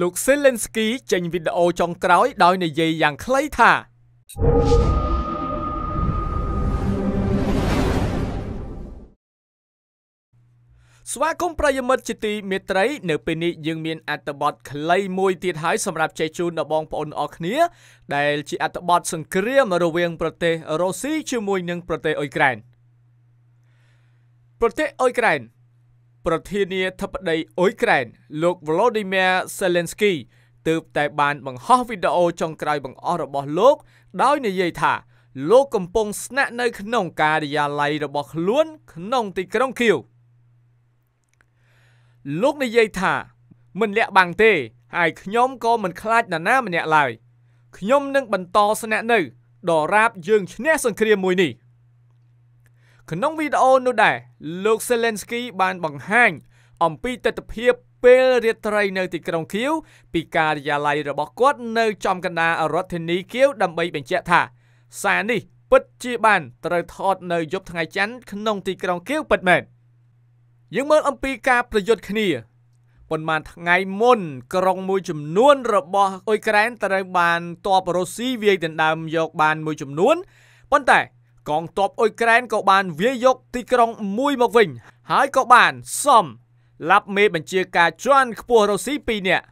លោកសេលេនស្គីចេញវីដេអូចុងក្រោយដោយនិយាយយ៉ាងខ្លីថាស្វាគមន៍ប្រិយមិត្តជាទីមេត្រីនៅពេលនេះយើងមាន អត្ថបទខ្លីមួយទៀតហើយសម្រាប់ចែកជូនដល់បងប្អូនអរគ្នា ដែល ជាអត្ថបទសង្គ្រាមរវាង ប្រទេសរុស្ស៊ីជាមួយនឹងប្រទេសអ៊ុយក្រែនប្រទេសអ៊ុយក្រែនប្រធានាធិបតីអ៊ុយក្រែនលោក Volodymyr Zelensky ទើបតែបានបង្ហោះវីដេអូចុងក្រោយបង្អស់របស់លោកដោយនិយាយថាលោកកំពុងស្នាក់នៅក្នុងការិយាល័យរបស់ខ្លួន ក្នុងទីក្រុងឃីវលោកនិយាយថា មិនលាក់បាំងទេហើយខ្ញុំក៏មិនខ្លាចនរណាម្នាក់ឡើយខ្ញុំនឹងបន្តស្នាក់នៅ ដរាបយើងឈ្នះសង្គ្រាមមួយនេះ។ក្នុងវីដេអូនោះដែរលោក Zelensky បានបង្ហាញអំពីទស្សនវិជ្ជាពេលរាត្រីនៅទីក្រុងគៀវពីការិយាល័យរបស់គាត់នៅចំកណ្ដាលរដ្ឋធានីគៀវដើម្បីបញ្ជាក់ថា សារនេះពិតជាបាន ត្រូវថតនៅ យប់ថ្ងៃច័ន្ទក្នុងទីក្រុងគៀវពិតមែនយើងមើលអំពីការប្រយុទ្ធគ្នាប៉ុន្មានថ្ងៃមុន ក្រុងមួយចំនួន របស់អ៊ុយក្រែនត្រូវបានទ័ពរុស្ស៊ីវាយដណ្ដើមយក បានមួយចំនួនប៉ុន្តែកងទ័ពអ៊ុយក្រែនក៏បានវាយយកទីក្រុងមួយមកវិញហើយក៏បានសំឡាប់មេបញ្ជាការជាន់ខ្ពស់រុស្ស៊ី2នាក់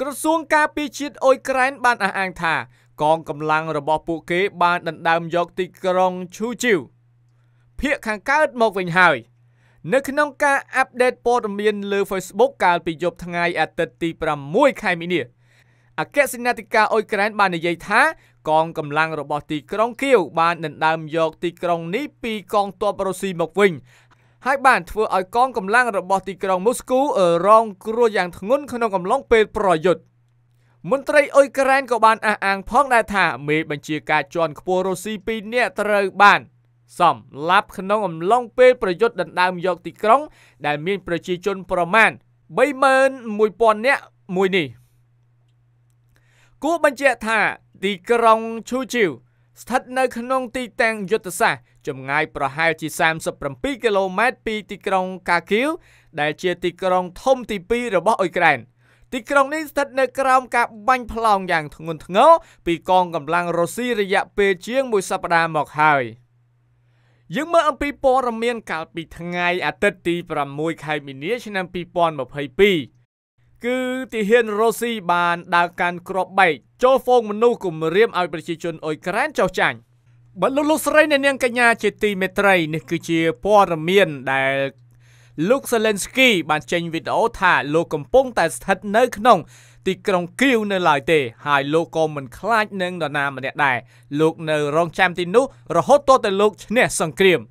ក្រសួងការពារជាតិអ៊ុយក្រែនបានអះអាងថា កងកម្លាំងរបស់ពួកគេបានដណ្ដើមយកទីក្រុងឈូជីវភាគខាងកើតមកវិញហើយ នៅក្នុងការអាប់ដេតព័ត៌មានលើ Facebook កាលពីយប់ថ្ងៃអាទិត្យទី6ខែមីនាអគ្គសេនាធិការអ៊ុយក្រែនបាននិយាយថាកងកម្លាំងរបស់ទីក្រុងគៀវបានដណ្ដើមយកទីក្រុងនេះពីកងទ័ពរុស្ស៊ីមកវិញហើយបានធ្វើឲ្យកងកម្លាំងរបស់ទីក្រុងមូស្គូរងគ្រោះយ៉ាងធ្ងន់ក្នុងកំឡុងពេលប្រយុទ្ធមន្ត្រីអ៊ុយក្រែនក៏បានអះអាងផងដែរថាមេបញ្ជាការជាន់ខ្ពស់រុស្ស៊ី2នាក់ត្រូវបានសំឡាប់ក្នុងអំឡុងពេលប្រយុទ្ធដណ្ដើមយកទីក្រុង ដែលមានប្រជាជនប្រមាណ31000នាក់មួយនេះ។គួរបញ្ជាក់ថាទីក្រុងឈូជីវស្ថិតនៅក្នុងទីតាំងយុទ្ធសាស្ត្រចម្ងាយប្រហែលជា37គីឡូម៉ែត្រពីទីក្រុងកាគៀវដែលជាទីក្រុងធំទី2របស់អ៊ុយក្រែនទីក្រុងនេះស្ថិតនៅក្រោមការបាញ់ផ្លោងយ៉ាងធ្ងន់ធ្ងរពីកងកម្លាំងរុស្ស៊ីរយៈពេលជាងមួយសប្តាហ៍មកហើយយើងមើលអំពីព័ត៌មានកាលពីថ្ងៃអាទិត្យទី6ខែមីនាឆ្នាំ2022គឺទាហានរុស្ស៊ីបានដើរកាន់គ្រាប់បែកចូលហ្វូងមនុស្សគំរាមឲ្យប្រជាជនអ៊ុយក្រែនចោះចាញ់បាទលោកលោកស្រីអ្នកនាងកញ្ញាជាទីមេត្រីនេះគឺជាព័ត៌មានដែល លោកសេលេនស្គីបានចេញវីដេអូថា លោកកំពុងតែស្ថិតនៅក្នុង ទីក្រុងគីវនៅឡើយទេ ហើយលោកក៏មិនខ្លាចនឹងនរណាម្នាក់ដែរលោកនៅរងចាំទីនោះរហូតទាល់តែលោកឈ្នះសង្គ្រាម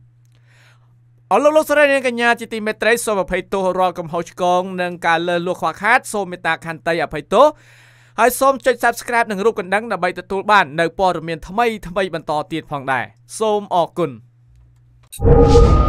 អរលោកលោកស្រីនិងកញ្ញាជាទីមេត្រីសូមអភ័យទោសរាល់កំហុសឆ្គងនិងការលើសលួសខ្វះខាត សូមមេត្តាខន្តីអភ័យទោសហើយសូមចុច Subscribe និងរូបកណ្ដឹងដើម្បីទទួលបាននៅព័ត៌មានថ្មី ថ្មីបន្តទៀតផងដែរសូមអរគុណ you